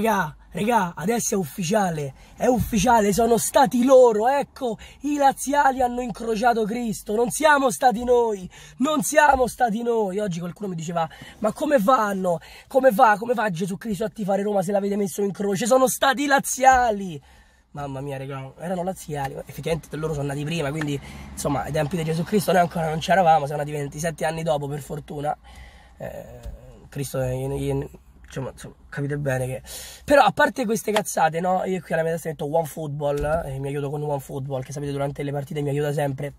Regà, regà, adesso è ufficiale, è ufficiale, sono stati loro, ecco, i laziali hanno incrociato Cristo, non siamo stati noi, non siamo stati noi. Oggi qualcuno mi diceva, ma come fanno, come fa, come fa Gesù Cristo a tifare Roma se l'avete messo in croce? Sono stati i laziali. Mamma mia, regà, erano laziali, effettivamente loro sono nati prima, quindi insomma, ai tempi di Gesù Cristo noi ancora non c'eravamo, siamo nati 27 anni dopo per fortuna. Eh, Cristo in, in, Diciamo, insomma, capite bene che... Però a parte queste cazzate, no? Io qui alla mia testa ho detto OneFootball, eh, mi aiuto con OneFootball, che sapete durante le partite mi aiuta sempre.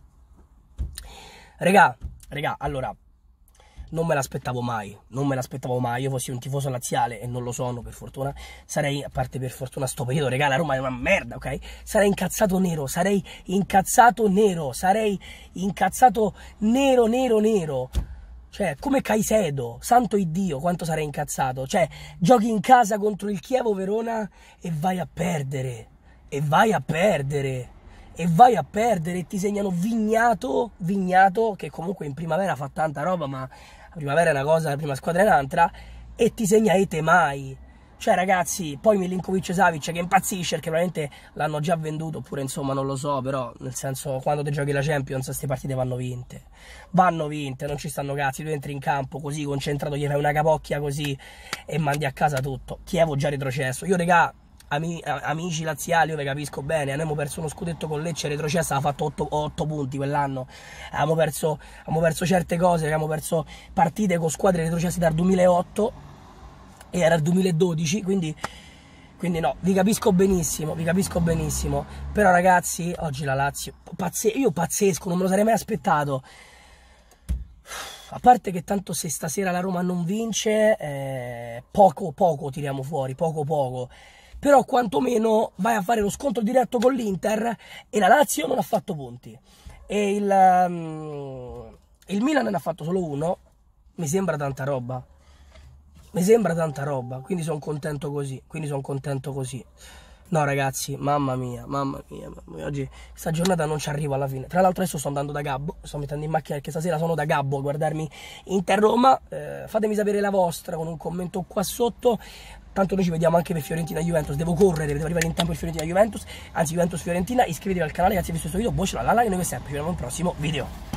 Regà, regà, allora, non me l'aspettavo mai, non me l'aspettavo mai, io fossi un tifoso laziale e non lo sono per fortuna, sarei, a parte per fortuna sto periodo, regà la Roma è una merda, ok? Sarei incazzato nero, sarei incazzato nero, sarei incazzato nero, nero, nero, cioè, come Caicedo, santo Iddio, quanto sarei incazzato. Cioè, giochi in casa contro il Chievo Verona e vai a perdere. E vai a perdere. E vai a perdere. E ti segnano Vignato, Vignato, che comunque in primavera fa tanta roba, ma la primavera è una cosa, la prima squadra è un'altra. E ti segna Ete mai cioè ragazzi, poi Milinkovic e Savic che impazzisce perché probabilmente l'hanno già venduto oppure insomma non lo so, però nel senso quando ti giochi la Champions queste partite vanno vinte. Vanno vinte, non ci stanno cazzi, tu entri in campo così concentrato, gli fai una capocchia così e mandi a casa tutto. Chievo già retrocesso. Io regà Ami, amici laziali, io vi capisco bene. Abbiamo perso uno scudetto con Lecce retrocesso, ha fatto 8, 8 punti quell'anno. Abbiamo perso, abbiamo perso certe cose, abbiamo perso partite con squadre retrocesse dal 2008 era il 2012, quindi, quindi no, vi capisco benissimo, vi capisco benissimo. Però ragazzi, oggi la Lazio, pazze- io pazzesco, non me lo sarei mai aspettato. A parte che tanto se stasera la Roma non vince, eh, poco poco tiriamo fuori, poco poco. Però quantomeno vai a fare lo scontro diretto con l'Inter e la Lazio non ha fatto punti. E il, um, il Milan ne ha fatto solo uno, mi sembra tanta roba mi sembra tanta roba, quindi sono contento così, quindi sono contento così. No ragazzi, mamma mia, mamma mia, mamma mia, oggi questa giornata non ci arriva alla fine. Tra l'altro adesso sto andando da Gabbo, sto mettendo in macchina perché stasera sono da Gabbo a guardarmi Inter Roma. Eh, fatemi sapere la vostra con un commento qua sotto. Tanto noi ci vediamo anche per Fiorentina Juventus, devo correre, devo arrivare in tempo per Fiorentina Juventus, anzi Juventus Fiorentina, iscrivetevi al canale, grazie per questo video, voce la like, noi come sempre, ci vediamo al prossimo video.